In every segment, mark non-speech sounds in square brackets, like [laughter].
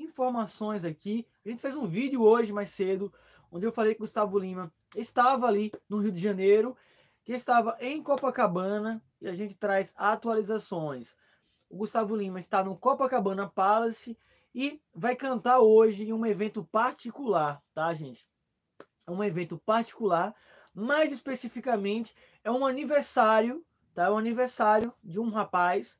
informações aqui. A gente fez um vídeo hoje mais cedo, onde eu falei que Gustavo Lima estava ali no Rio de Janeiro, que estava em Copacabana, e a gente traz atualizações. O Gustavo Lima está no Copacabana Palace e vai cantar hoje em um evento particular, tá, gente? É um evento particular, mais especificamente é um aniversário, tá? É um aniversário de um rapaz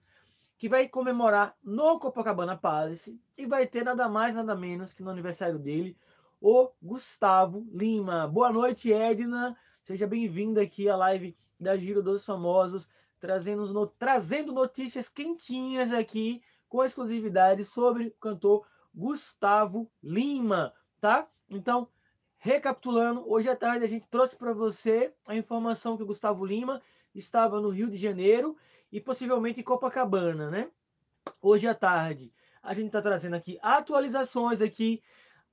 que vai comemorar no Copacabana Palace e vai ter nada mais, nada menos que no aniversário dele, o Gustavo Lima. Boa noite, Edna. Seja bem-vinda aqui à live da Giro dos Famosos, trazendo, no... trazendo notícias quentinhas aqui, com exclusividade, sobre o cantor Gustavo Lima, tá? Então, recapitulando, hoje à tarde a gente trouxe para você a informação que o Gustavo Lima estava no Rio de Janeiro e possivelmente Copacabana, né? Hoje à tarde, a gente está trazendo aqui atualizações aqui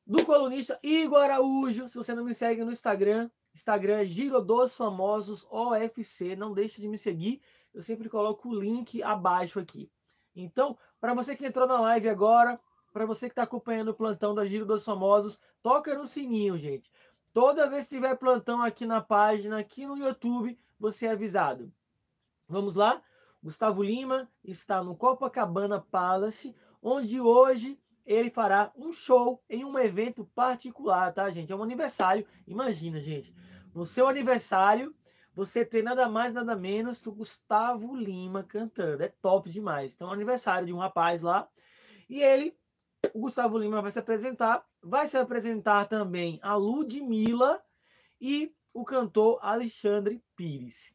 do colunista Igor Araújo. Se você não me segue no Instagram, Instagram é Giro dos Famosos OFC. Não deixe de me seguir. Eu sempre coloco o link abaixo aqui. Então, para você que entrou na live agora, para você que está acompanhando o plantão da Giro dos Famosos, toca no sininho, gente. Toda vez que tiver plantão aqui na página, aqui no YouTube, você é avisado. Vamos lá? Gustavo Lima está no Copacabana Palace, onde hoje ele fará um show em um evento particular, tá, gente? É um aniversário. Imagina, gente, no seu aniversário você ter nada mais, nada menos que o Gustavo Lima cantando. É top demais. Então, é aniversário de um rapaz lá. E ele, o Gustavo Lima, vai se apresentar. Vai se apresentar também a Ludmilla e o cantor Alexandre Pires.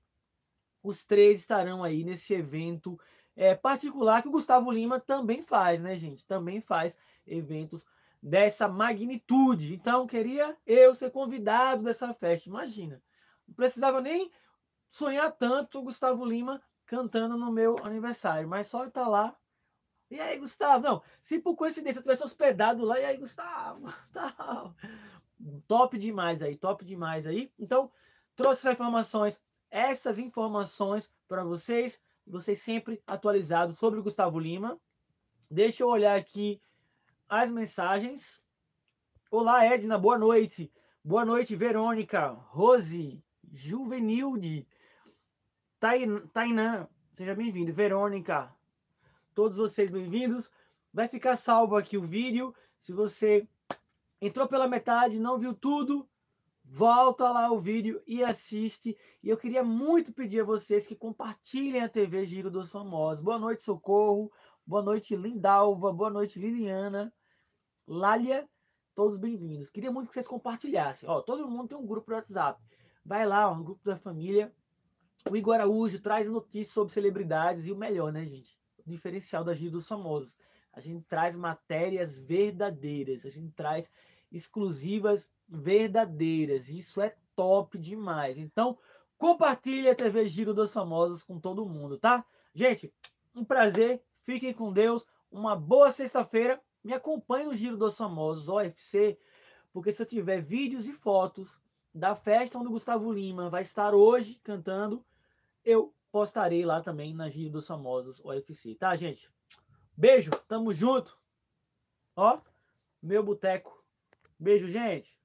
Os três estarão aí nesse evento é, particular que o Gustavo Lima também faz, né, gente? Também faz eventos dessa magnitude. Então, queria eu ser convidado dessa festa. Imagina. Não precisava nem sonhar tanto o Gustavo Lima cantando no meu aniversário, mas só estar tá lá. E aí, Gustavo? Não, se por coincidência eu tivesse hospedado lá, e aí, Gustavo? [laughs] Tal. Top demais aí, top demais aí. Então, trouxe essas informações essas informações para vocês, vocês sempre atualizados sobre o Gustavo Lima. Deixa eu olhar aqui as mensagens. Olá, Edna, boa noite. Boa noite, Verônica, Rose, Juvenilde, Tainan, seja bem-vindo. Verônica, todos vocês bem-vindos. Vai ficar salvo aqui o vídeo. Se você entrou pela metade, não viu tudo, Volta lá o vídeo e assiste. E eu queria muito pedir a vocês que compartilhem a TV Giro dos Famosos. Boa noite, Socorro. Boa noite, Lindalva. Boa noite, Liliana. Lália, todos bem-vindos. Queria muito que vocês compartilhassem. Ó, todo mundo tem um grupo no WhatsApp. Vai lá, ó, no grupo da família. O Igor Araújo traz notícias sobre celebridades e o melhor, né, gente? O diferencial da Giro dos Famosos. A gente traz matérias verdadeiras, a gente traz exclusivas verdadeiras. Isso é top demais. Então, compartilhe a TV Giro dos Famosos com todo mundo, tá? Gente, um prazer. Fiquem com Deus. Uma boa sexta-feira. Me acompanhe no Giro dos Famosos, OFC, porque se eu tiver vídeos e fotos da festa onde o Gustavo Lima vai estar hoje cantando, eu postarei lá também na Giro dos Famosos, OFC, tá, gente? Beijo, tamo junto. Ó, meu boteco. Beijo, gente.